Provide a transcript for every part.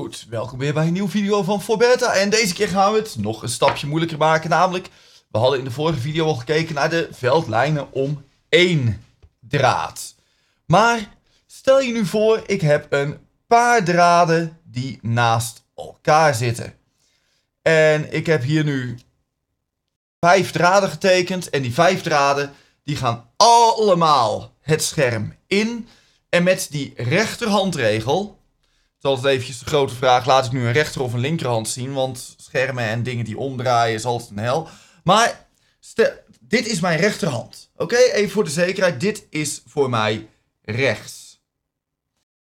Goed, welkom weer bij een nieuwe video van Forberta. En deze keer gaan we het nog een stapje moeilijker maken. Namelijk, we hadden in de vorige video al gekeken naar de veldlijnen om één draad. Maar stel je nu voor, ik heb een paar draden die naast elkaar zitten. En ik heb hier nu vijf draden getekend. En die vijf draden, die gaan allemaal het scherm in. En met die rechterhandregel is altijd eventjes de grote vraag, laat ik nu een rechter of een linkerhand zien? Want schermen en dingen die omdraaien is altijd een hel. Maar dit is mijn rechterhand. Oké, even voor de zekerheid, dit is voor mij rechts.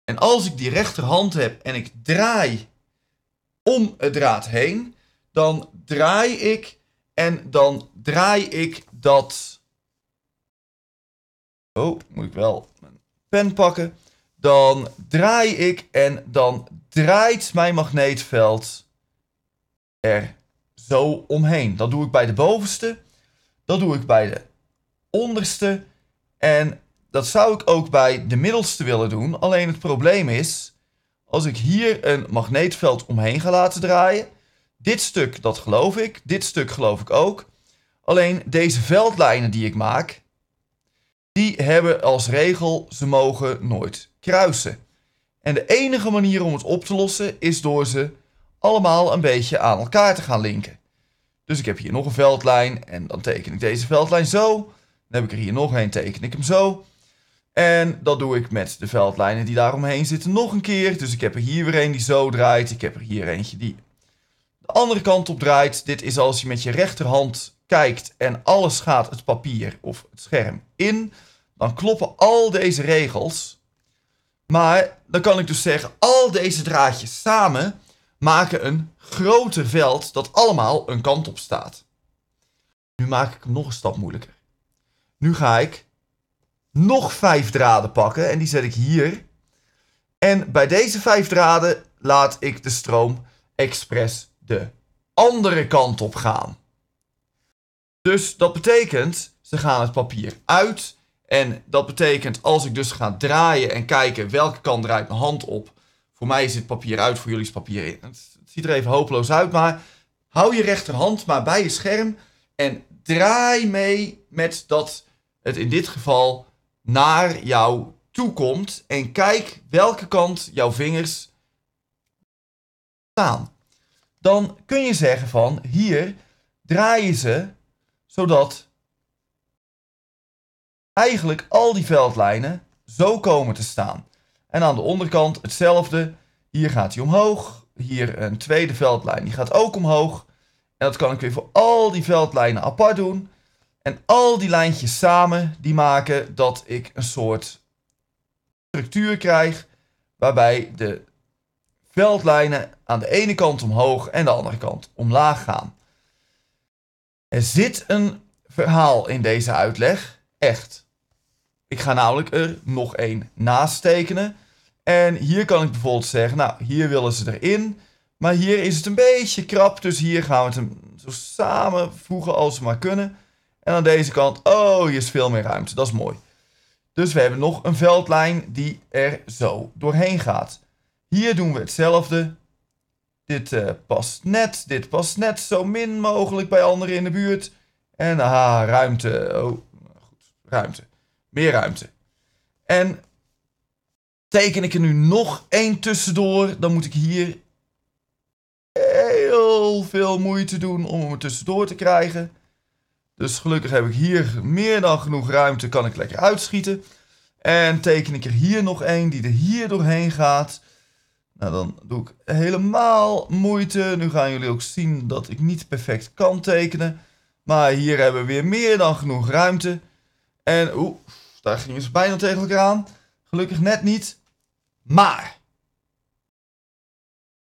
En als ik die rechterhand heb en ik draai om het draad heen, dan draai ik en dan draai ik dat. Oh, moet ik wel mijn pen pakken. Dan draai ik en dan draait mijn magneetveld er zo omheen. Dat doe ik bij de bovenste. Dat doe ik bij de onderste. En dat zou ik ook bij de middelste willen doen. Alleen het probleem is, als ik hier een magneetveld omheen ga laten draaien. Dit stuk, dat geloof ik. Dit stuk geloof ik ook. Alleen deze veldlijnen die ik maak, die hebben als regel, ze mogen nooit kruisen. En de enige manier om het op te lossen is door ze allemaal een beetje aan elkaar te gaan linken. Dus ik heb hier nog een veldlijn en dan teken ik deze veldlijn zo. Dan heb ik er hier nog een, teken ik hem zo. En dat doe ik met de veldlijnen die daaromheen zitten nog een keer. Dus ik heb er hier weer een die zo draait. Ik heb er hier eentje die de andere kant op draait. Dit is als je met je rechterhand kijkt en alles gaat het papier of het scherm in. Dan kloppen al deze regels maar dan kan ik dus zeggen, al deze draadjes samen maken een groter veld dat allemaal een kant op staat. Nu maak ik hem nog een stap moeilijker. Nu ga ik nog vijf draden pakken en die zet ik hier. En bij deze vijf draden laat ik de stroom expres de andere kant op gaan. Dus dat betekent, ze gaan het papier uit en dat betekent, als ik dus ga draaien en kijken welke kant draait mijn hand op. Voor mij is dit papier uit, voor jullie is papier in. Het, het ziet er even hopeloos uit, maar hou je rechterhand maar bij je scherm. En draai mee met dat het in dit geval naar jou toe komt. En kijk welke kant jouw vingers staan. Dan kun je zeggen van hier draai je ze zodat eigenlijk al die veldlijnen zo komen te staan. En aan de onderkant hetzelfde. Hier gaat hij omhoog. Hier een tweede veldlijn. Die gaat ook omhoog. En dat kan ik weer voor al die veldlijnen apart doen. En al die lijntjes samen, die maken dat ik een soort structuur krijg. Waarbij de veldlijnen aan de ene kant omhoog en de andere kant omlaag gaan. Er zit een verhaal in deze uitleg echt. Ik ga namelijk er nog één naast tekenen. En hier kan ik bijvoorbeeld zeggen, nou, hier willen ze erin. Maar hier is het een beetje krap, dus hier gaan we het zo samenvoegen als we maar kunnen. En aan deze kant, oh, hier is veel meer ruimte, dat is mooi. Dus we hebben nog een veldlijn die er zo doorheen gaat. Hier doen we hetzelfde. Dit eh, past net, dit past net zo min mogelijk bij anderen in de buurt. En ah, ruimte. Oh, ruimte. Meer ruimte. En teken ik er nu nog één tussendoor, dan moet ik hier heel veel moeite doen om hem tussendoor te krijgen. Dus gelukkig heb ik hier meer dan genoeg ruimte, kan ik lekker uitschieten. En teken ik er hier nog één die er hier doorheen gaat. Nou, dan doe ik helemaal moeite. Nu gaan jullie ook zien dat ik niet perfect kan tekenen. Maar hier hebben we weer meer dan genoeg ruimte. En oeh, daar gingen ze bijna tegen elkaar aan. Gelukkig net niet. Maar.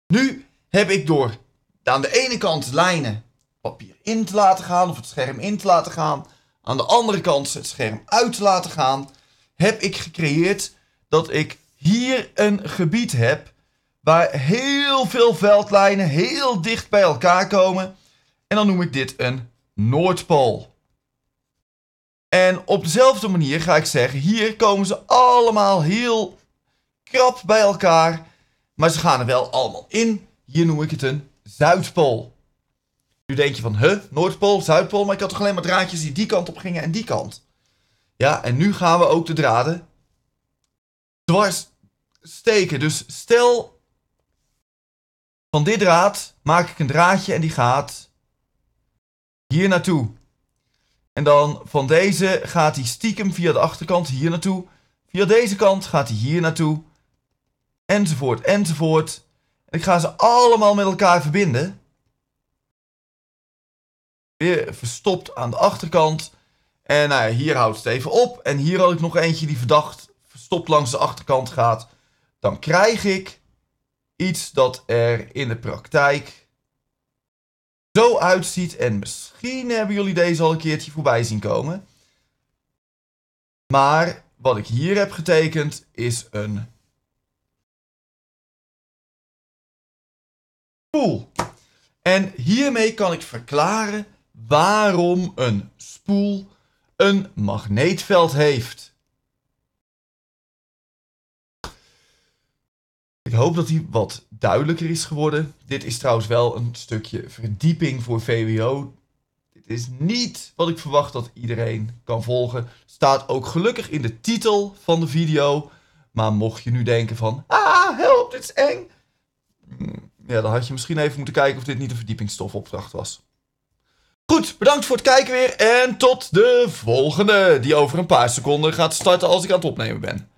Nu heb ik door aan de ene kant lijnen papier in te laten gaan of het scherm in te laten gaan. Aan de andere kant het scherm uit te laten gaan. Heb ik gecreëerd dat ik hier een gebied heb waar heel veel veldlijnen heel dicht bij elkaar komen. En dan noem ik dit een Noordpool. En op dezelfde manier ga ik zeggen, hier komen ze allemaal heel krap bij elkaar. Maar ze gaan er wel allemaal in. Hier noem ik het een Zuidpool. Nu denk je van, huh, Noordpool, Zuidpool, maar ik had toch alleen maar draadjes die die kant op gingen en die kant. Ja, en nu gaan we ook de draden dwars steken. Dus stel, van dit draad maak ik een draadje en die gaat hier naartoe. En dan van deze gaat hij stiekem via de achterkant hier naartoe. Via deze kant gaat hij hier naartoe. Enzovoort, enzovoort. En ik ga ze allemaal met elkaar verbinden. Weer verstopt aan de achterkant. En nou ja, hier houdt het even op. En hier had ik nog eentje die verdacht verstopt langs de achterkant gaat. Dan krijg ik iets dat er in de praktijk zo uitziet. En misschien hebben jullie deze al een keertje voorbij zien komen. Maar wat ik hier heb getekend is een spoel. En hiermee kan ik verklaren waarom een spoel een magneetveld heeft. Ik hoop dat hij wat duidelijker is geworden. Dit is trouwens wel een stukje verdieping voor VWO. Dit is niet wat ik verwacht dat iedereen kan volgen. Staat ook gelukkig in de titel van de video. Maar mocht je nu denken van, ah, help, dit is eng. Hmm, ja, dan had je misschien even moeten kijken of dit niet een verdiepingsstofopdracht was. Goed, bedankt voor het kijken weer en tot de volgende, die over een paar seconden gaat starten als ik aan het opnemen ben.